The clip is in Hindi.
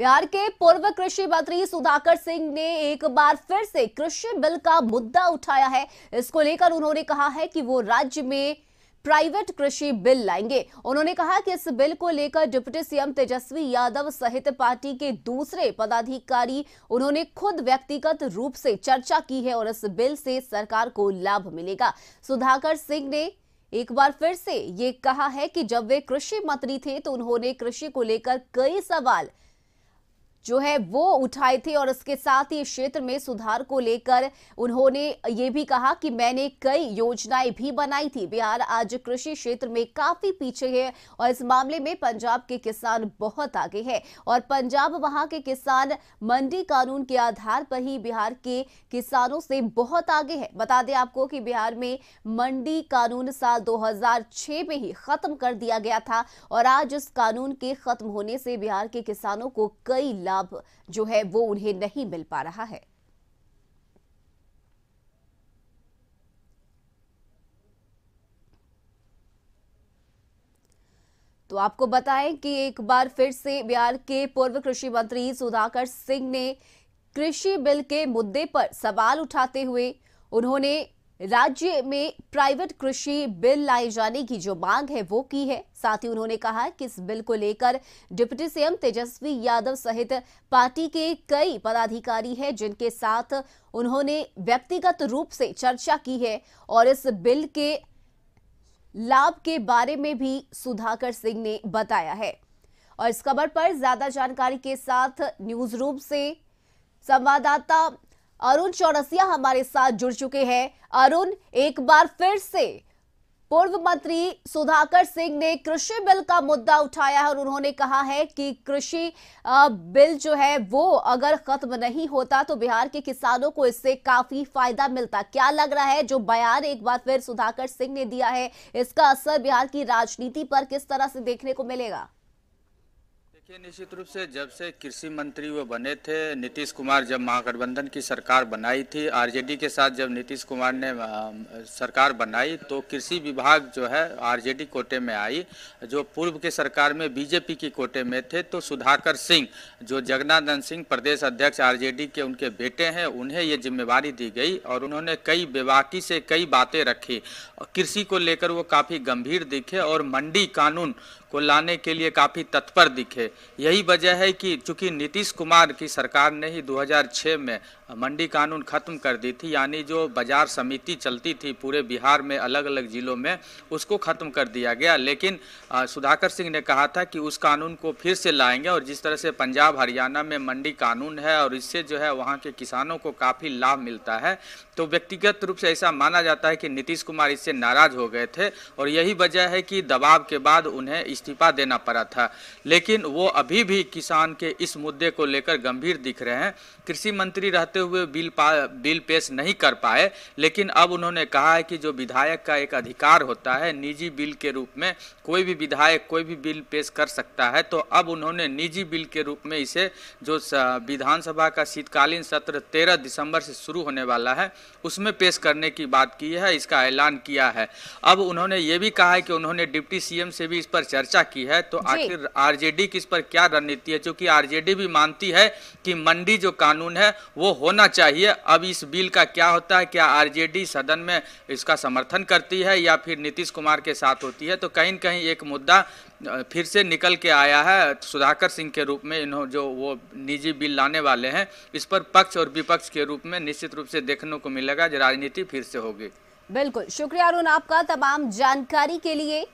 बिहार के पूर्व कृषि मंत्री सुधाकर सिंह ने एक बार फिर से कृषि बिल का मुद्दा उठाया है इसको लेकर उन्होंने कहा है कि वो राज्य में प्राइवेट कृषि बिल लाएंगे उन्होंने कहा कि इस बिल को लेकर डिप्टी सीएम तेजस्वी यादव सहित पार्टी के दूसरे पदाधिकारी उन्होंने खुद व्यक्तिगत रूप से चर्चा की है और इस बिल से सरकार को लाभ मिलेगा सुधाकर सिंह ने एक बार फिर से ये कहा है कि जब वे कृषि मंत्री थे तो उन्होंने कृषि को लेकर कई सवाल जो है वो उठाए थे और इसके साथ ही क्षेत्र में सुधार को लेकर उन्होंने ये भी कहा कि मैंने कई योजनाएं भी बनाई थी बिहार आज कृषि क्षेत्र में काफी पीछे है और इस मामले में पंजाब के किसान बहुत आगे हैं और पंजाब वहां के किसान मंडी कानून के आधार पर ही बिहार के किसानों से बहुत आगे है बता दें आपको कि बिहार में मंडी कानून साल दो में ही खत्म कर दिया गया था और आज इस कानून के खत्म होने से बिहार के किसानों को कई लाभ जो है वो उन्हें नहीं मिल पा रहा है तो आपको बताएं कि एक बार फिर से बिहार के पूर्व कृषि मंत्री सुधाकर सिंह ने कृषि बिल के मुद्दे पर सवाल उठाते हुए उन्होंने राज्य में प्राइवेट कृषि बिल लाए जाने की जो मांग है वो की है साथ ही उन्होंने कहा कि इस बिल को लेकर डिप्टी सीएम तेजस्वी यादव सहित पार्टी के कई पदाधिकारी हैं जिनके साथ उन्होंने व्यक्तिगत रूप से चर्चा की है और इस बिल के लाभ के बारे में भी सुधाकर सिंह ने बताया है और इस खबर पर ज्यादा जानकारी के साथ न्यूज रूम से संवाददाता अरुण चौरसिया हमारे साथ जुड़ चुके हैं अरुण एक बार फिर से पूर्व मंत्री सुधाकर सिंह ने कृषि बिल का मुद्दा उठाया है और उन्होंने कहा है कि कृषि बिल जो है वो अगर खत्म नहीं होता तो बिहार के किसानों को इससे काफी फायदा मिलता क्या लग रहा है जो बयान एक बार फिर सुधाकर सिंह ने दिया है इसका असर बिहार की राजनीति पर किस तरह से देखने को मिलेगा देखिए निश्चित रूप से जब से कृषि मंत्री वो बने थे नीतीश कुमार जब महागठबंधन की सरकार बनाई थी आरजेडी के साथ जब नीतीश कुमार ने सरकार बनाई तो कृषि विभाग जो है आरजेडी कोटे में आई जो पूर्व के सरकार में बीजेपी की कोटे में थे तो सुधाकर सिंह जो जगनानंद सिंह प्रदेश अध्यक्ष आरजेडी के उनके बेटे हैं उन्हें ये जिम्मेवारी दी गई और उन्होंने कई बेबाकी से कई बातें रखी कृषि को लेकर वो काफ़ी गंभीर दिखे और मंडी कानून को लाने के लिए काफ़ी तत्पर दिखे यही वजह है कि चूंकि नीतीश कुमार की सरकार ने ही 2006 में मंडी कानून ख़त्म कर दी थी यानी जो बाजार समिति चलती थी पूरे बिहार में अलग अलग ज़िलों में उसको ख़त्म कर दिया गया लेकिन सुधाकर सिंह ने कहा था कि उस कानून को फिर से लाएंगे और जिस तरह से पंजाब हरियाणा में मंडी कानून है और इससे जो है वहाँ के किसानों को काफ़ी लाभ मिलता है तो व्यक्तिगत रूप से ऐसा माना जाता है कि नीतीश कुमार इससे नाराज़ हो गए थे और यही वजह है कि दबाव के बाद उन्हें इस्तीफा देना पड़ा था लेकिन वो अभी भी किसान के इस मुद्दे को लेकर गंभीर दिख रहे हैं कृषि मंत्री रहते हुए बिल पा बिल पेश नहीं कर पाए लेकिन अब उन्होंने कहा है कि जो विधायक का एक अधिकार होता है निजी बिल के रूप में कोई भी विधायक कोई भी बिल पेश कर सकता है तो अब उन्होंने निजी बिल के रूप में इसे जो विधानसभा का शीतकालीन सत्र तेरह दिसंबर से शुरू होने वाला है उसमें पेश करने की बात की है इसका ऐलान किया है अब उन्होंने ये भी कहा है कि उन्होंने डिप्टी सीएम से भी इस पर चर्चा चर्चा की है तो आखिर आरजेडी किस पर क्या रणनीति है क्योंकि आरजेडी भी मानती है कि मंडी जो कानून है वो होना चाहिए अब इस बिल का क्या होता है क्या आरजेडी सदन में इसका समर्थन करती है या फिर नीतीश कुमार के साथ होती है तो कहीं न कहीं एक मुद्दा फिर से निकल के आया है सुधाकर सिंह के रूप में इन्हों जो वो निजी बिल लाने वाले हैं इस पर पक्ष और विपक्ष के रूप में निश्चित रूप से देखने को मिलेगा जो राजनीति फिर से होगी बिल्कुल शुक्रिया अरुण आपका तमाम जानकारी के लिए